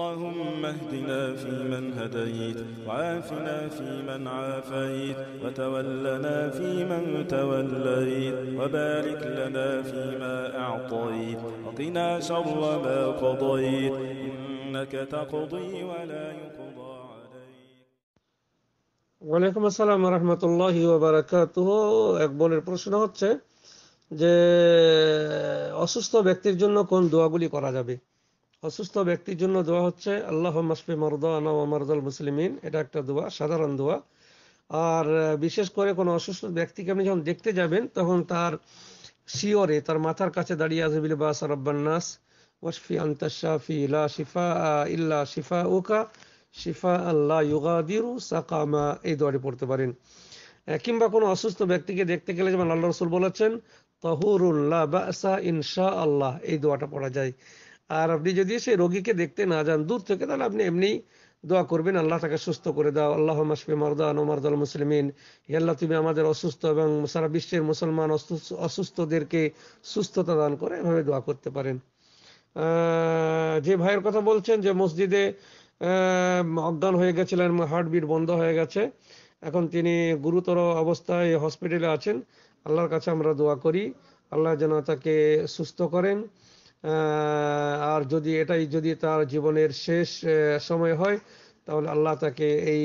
اللهم اهدنا فيمن هديت وعافنا فيمن عافيت وتولنا فيمن توليت وبارك لنا فيما أعطيت وقنا شر ما قضيت إنك تقضي ولا يقضى ওয়ালাইকুম আসসালাম রহমতুল্লাহ বারাকাত এক বোনের প্রশ্ন হচ্ছে যে অসুস্থ ব্যক্তির জন্য কোন দোয়াগুলি করা যাবে অসুস্থ ব্যক্তির জন্য দোয়া হচ্ছে আল্লাহ মাসফি মরদানা ও মুসলিমিন এটা একটা দোয়া সাধারণ দোয়া আর বিশেষ করে কোনো অসুস্থ ব্যক্তিকে আপনি যখন দেখতে যাবেন তখন তার শিওরে তার মাথার কাছে দাঁড়িয়ে আছে রব্বান্নাস ইলা শিফা ইল্লা শিফা উকা শিফা আল্লাহ ইউগাদিরু সাকামা এই দোয়াটি পড়তে পারেন কিংবা কোনো অসুস্থ ব্যক্তিকে দেখতে গেলে যেমন আল্লাহ রসুল বলেছেন তহুরুল্লাহ ইনশা আল্লাহ এই দোয়াটা পড়া যায় আর আপনি যদি সেই রোগীকে দেখতে না যান দূর থেকে তাহলে আপনি এমনি দোয়া করবেন আল্লাহ তাকে সুস্থ করে দাও আল্লাহ মাসফি মরদান ওমারদাল মুসলিমিন আল্লাহ তুমি আমাদের অসুস্থ এবং সারা বিশ্বের মুসলমান অসুস্থদেরকে সুস্থতা দান করে এভাবে দোয়া করতে পারেন যে ভাইয়ের কথা বলছেন যে মসজিদে অজ্ঞান হয়ে গেছিলেন হার্টবিট বন্ধ হয়ে গেছে এখন তিনি গুরুতর অবস্থায় হসপিটালে আছেন আল্লাহর কাছে আমরা দোয়া করি আল্লাহ যেন তাকে সুস্থ করেন আর যদি এটাই যদি তার জীবনের শেষ সময় হয় তাহলে আল্লাহ তাকে এই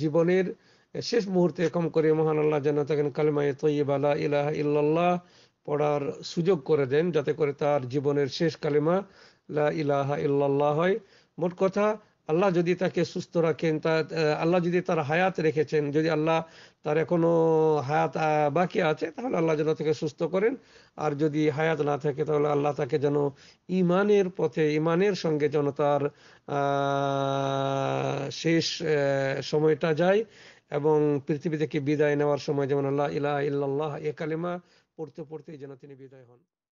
জীবনের শেষ মুহূর্তে কম করে মহান আল্লাহ যেন তাকে কালমায় তৈবালা ইলাহ ইল্লাল্লাহ পড়ার সুযোগ করে দেন যাতে করে তার জীবনের শেষ কালিমা লা ইলাহা ইল্লাল্লাহ হয় মোট কথা আল্লাহ যদি তাকে সুস্থ রাখেন তা আল্লাহ যদি তার হায়াত রেখেছেন যদি আল্লাহ তার এখনো হায়াত বাকি আছে তাহলে আল্লাহ যেন তাকে সুস্থ করেন আর যদি হায়াত না থাকে তাহলে আল্লাহ তাকে যেন ইমানের পথে ইমানের সঙ্গে যেন তার শেষ সময়টা যায় এবং পৃথিবী থেকে বিদায় নেওয়ার সময় যেমন আল্লাহ ইলা ইল্লাল্লাহ এ কালেমা পড়তে পড়তেই যেন তিনি বিদায় হন